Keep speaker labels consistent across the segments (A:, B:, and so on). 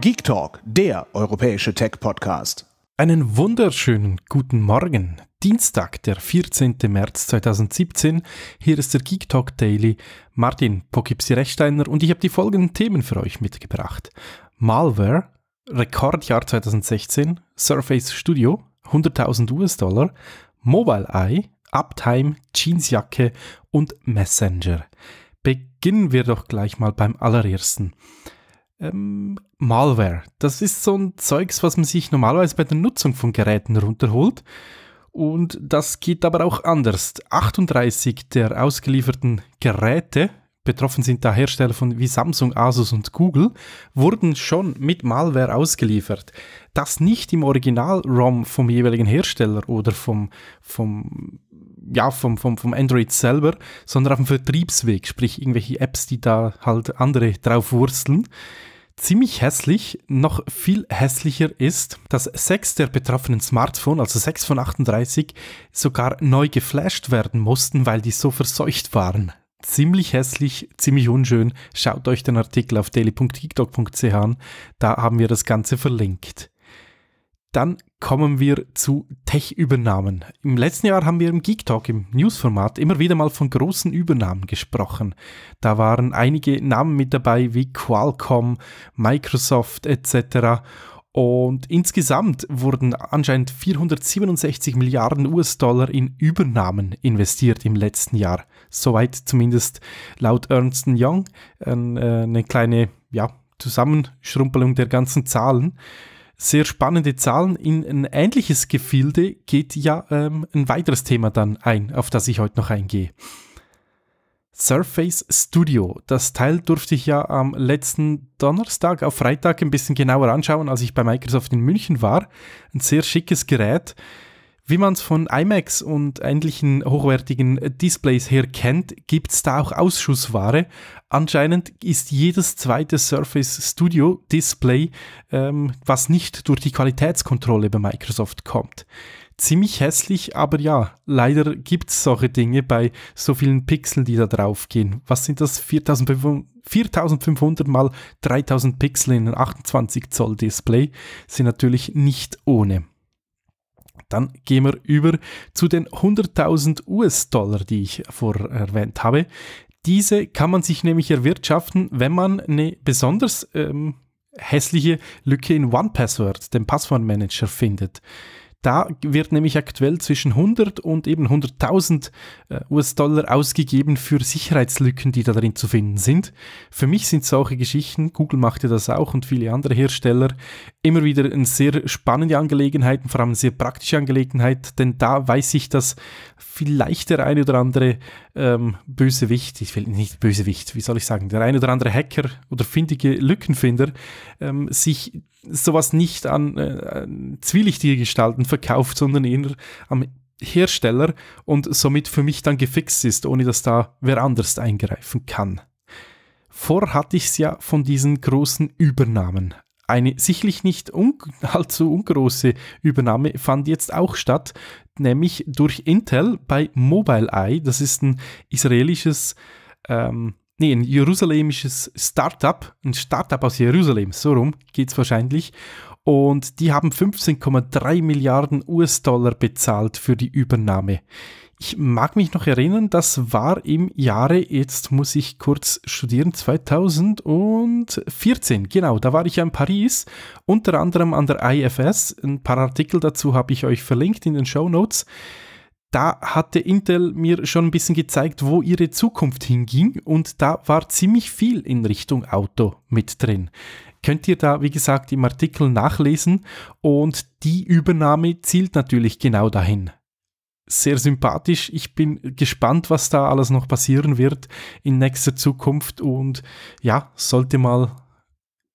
A: Geek Talk, der europäische Tech-Podcast. Einen wunderschönen guten Morgen. Dienstag, der 14. März 2017. Hier ist der Geek Talk Daily. Martin Pokipsi Rechsteiner und ich habe die folgenden Themen für euch mitgebracht. Malware, Rekordjahr 2016, Surface Studio, 100.000 US-Dollar, Mobile Eye, Uptime, Jeansjacke und Messenger. Beginnen wir doch gleich mal beim allerersten ähm, Malware. Das ist so ein Zeugs, was man sich normalerweise bei der Nutzung von Geräten runterholt. Und das geht aber auch anders. 38 der ausgelieferten Geräte, betroffen sind da Hersteller von wie Samsung, Asus und Google, wurden schon mit Malware ausgeliefert. Das nicht im Original-ROM vom jeweiligen Hersteller oder vom, vom, ja, vom, vom, vom Android selber, sondern auf dem Vertriebsweg, sprich irgendwelche Apps, die da halt andere drauf wursteln ziemlich hässlich, noch viel hässlicher ist, dass sechs der betroffenen Smartphones, also sechs von 38, sogar neu geflasht werden mussten, weil die so verseucht waren. Ziemlich hässlich, ziemlich unschön. Schaut euch den Artikel auf daily.tiktok.ch an, da haben wir das Ganze verlinkt. Dann kommen wir zu Tech-Übernahmen. Im letzten Jahr haben wir im Geek Talk, im News-Format, immer wieder mal von großen Übernahmen gesprochen. Da waren einige Namen mit dabei wie Qualcomm, Microsoft etc. Und insgesamt wurden anscheinend 467 Milliarden US-Dollar in Übernahmen investiert im letzten Jahr. Soweit zumindest laut Ernst Young äh, eine kleine ja, Zusammenschrumpelung der ganzen Zahlen sehr spannende Zahlen. In ein ähnliches Gefilde geht ja ähm, ein weiteres Thema dann ein, auf das ich heute noch eingehe. Surface Studio. Das Teil durfte ich ja am letzten Donnerstag auf Freitag ein bisschen genauer anschauen, als ich bei Microsoft in München war. Ein sehr schickes Gerät. Wie man es von IMAX und ähnlichen hochwertigen Displays her kennt, gibt es da auch Ausschussware. Anscheinend ist jedes zweite Surface Studio Display, ähm, was nicht durch die Qualitätskontrolle bei Microsoft kommt ziemlich hässlich, aber ja, leider gibt es solche Dinge bei so vielen Pixeln, die da drauf gehen. Was sind das? 4500 mal 3000 Pixel in einem 28 Zoll Display sind natürlich nicht ohne. Dann gehen wir über zu den 100.000 US-Dollar, die ich vorher erwähnt habe. Diese kann man sich nämlich erwirtschaften, wenn man eine besonders ähm, hässliche Lücke in OnePassword, dem Passwortmanager, findet. Da wird nämlich aktuell zwischen 100 und eben 100.000 äh, US-Dollar ausgegeben für Sicherheitslücken, die da drin zu finden sind. Für mich sind solche Geschichten, Google machte das auch und viele andere Hersteller, immer wieder eine sehr spannende Angelegenheit und vor allem eine sehr praktische Angelegenheit, denn da weiß ich, dass vielleicht der eine oder andere ähm, Bösewicht, ich will nicht Bösewicht, wie soll ich sagen, der eine oder andere Hacker oder findige Lückenfinder ähm, sich sowas nicht an äh, zwielichtige Gestalten verkauft, sondern eher am Hersteller und somit für mich dann gefixt ist, ohne dass da wer anders eingreifen kann. Vor hatte ich es ja von diesen großen Übernahmen. Eine sicherlich nicht un allzu ungroße Übernahme fand jetzt auch statt, nämlich durch Intel bei Mobileye. Das ist ein israelisches, ähm, nee, ein jerusalemisches Startup, ein Startup aus Jerusalem, so rum geht es wahrscheinlich. Und die haben 15,3 Milliarden US-Dollar bezahlt für die Übernahme. Ich mag mich noch erinnern, das war im Jahre, jetzt muss ich kurz studieren, 2014. Genau, da war ich ja in Paris, unter anderem an der IFS. Ein paar Artikel dazu habe ich euch verlinkt in den Show Notes. Da hatte Intel mir schon ein bisschen gezeigt, wo ihre Zukunft hinging und da war ziemlich viel in Richtung Auto mit drin könnt ihr da, wie gesagt, im Artikel nachlesen und die Übernahme zielt natürlich genau dahin sehr sympathisch. Ich bin gespannt, was da alles noch passieren wird in nächster Zukunft und ja, sollte mal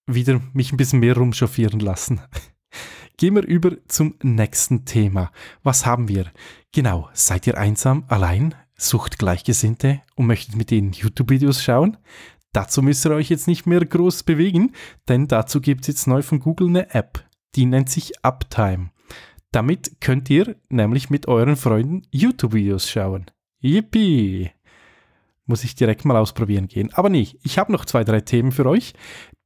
A: wieder mich ein bisschen mehr rumchauffieren lassen. Gehen wir über zum nächsten Thema. Was haben wir? Genau, seid ihr einsam, allein, sucht Gleichgesinnte und möchtet mit ihnen YouTube-Videos schauen? Dazu müsst ihr euch jetzt nicht mehr groß bewegen, denn dazu gibt es jetzt neu von Google eine App. Die nennt sich Uptime. Damit könnt ihr nämlich mit euren Freunden YouTube-Videos schauen. Yippie! Muss ich direkt mal ausprobieren gehen. Aber nee, ich habe noch zwei, drei Themen für euch.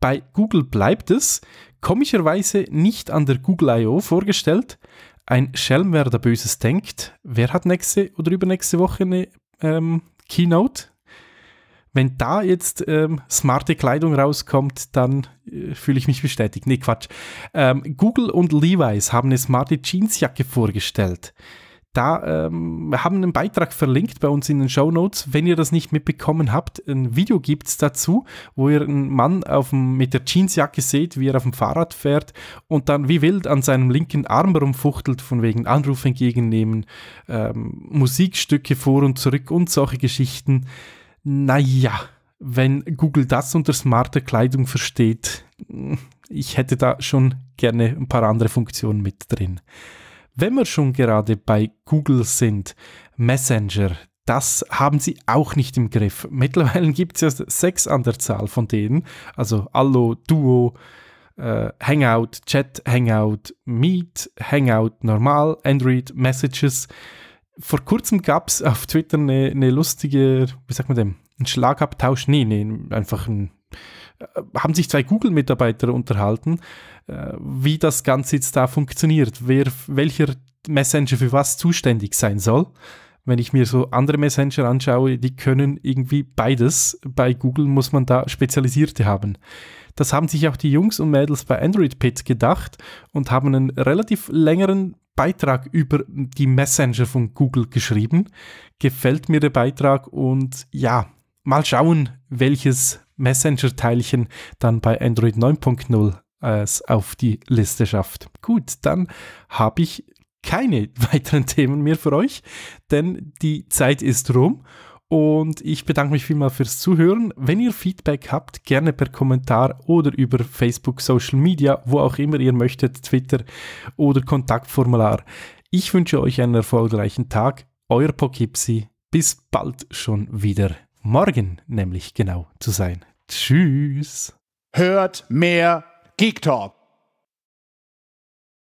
A: Bei Google bleibt es komischerweise nicht an der Google I.O. vorgestellt. Ein Schelm, wer da Böses denkt. Wer hat nächste oder übernächste Woche eine ähm, Keynote? wenn da jetzt ähm, smarte Kleidung rauskommt, dann äh, fühle ich mich bestätigt. Nee, Quatsch. Ähm, Google und Levi's haben eine smarte Jeansjacke vorgestellt. Da ähm, wir haben einen Beitrag verlinkt bei uns in den Show Notes. Wenn ihr das nicht mitbekommen habt, ein Video gibt es dazu, wo ihr einen Mann dem, mit der Jeansjacke seht, wie er auf dem Fahrrad fährt und dann wie wild an seinem linken Arm rumfuchtelt, von wegen Anrufe entgegennehmen, ähm, Musikstücke vor und zurück und solche Geschichten naja, wenn Google das unter smarte Kleidung versteht, ich hätte da schon gerne ein paar andere Funktionen mit drin. Wenn wir schon gerade bei Google sind, Messenger, das haben sie auch nicht im Griff. Mittlerweile gibt es ja sechs an der Zahl von denen, also Allo, Duo, äh, Hangout, Chat, Hangout, Meet, Hangout, Normal, Android, Messages vor kurzem gab es auf Twitter eine, eine, lustige, wie sagt man dem, einen Schlagabtausch, nee, nee, einfach ein, äh, haben sich zwei Google-Mitarbeiter unterhalten, äh, wie das Ganze jetzt da funktioniert, wer, welcher Messenger für was zuständig sein soll wenn ich mir so andere Messenger anschaue, die können irgendwie beides. Bei Google muss man da Spezialisierte haben. Das haben sich auch die Jungs und Mädels bei Android Pit gedacht und haben einen relativ längeren Beitrag über die Messenger von Google geschrieben. Gefällt mir der Beitrag und ja, mal schauen, welches Messenger-Teilchen dann bei Android 9.0 äh, es auf die Liste schafft. Gut, dann habe ich keine weiteren Themen mehr für euch, denn die Zeit ist rum. Und ich bedanke mich vielmals fürs Zuhören. Wenn ihr Feedback habt, gerne per Kommentar oder über Facebook, Social Media, wo auch immer ihr möchtet, Twitter oder Kontaktformular. Ich wünsche euch einen erfolgreichen Tag. Euer Pokipsi. Bis bald schon wieder. Morgen nämlich genau zu sein. Tschüss. Hört mehr Geek Talk.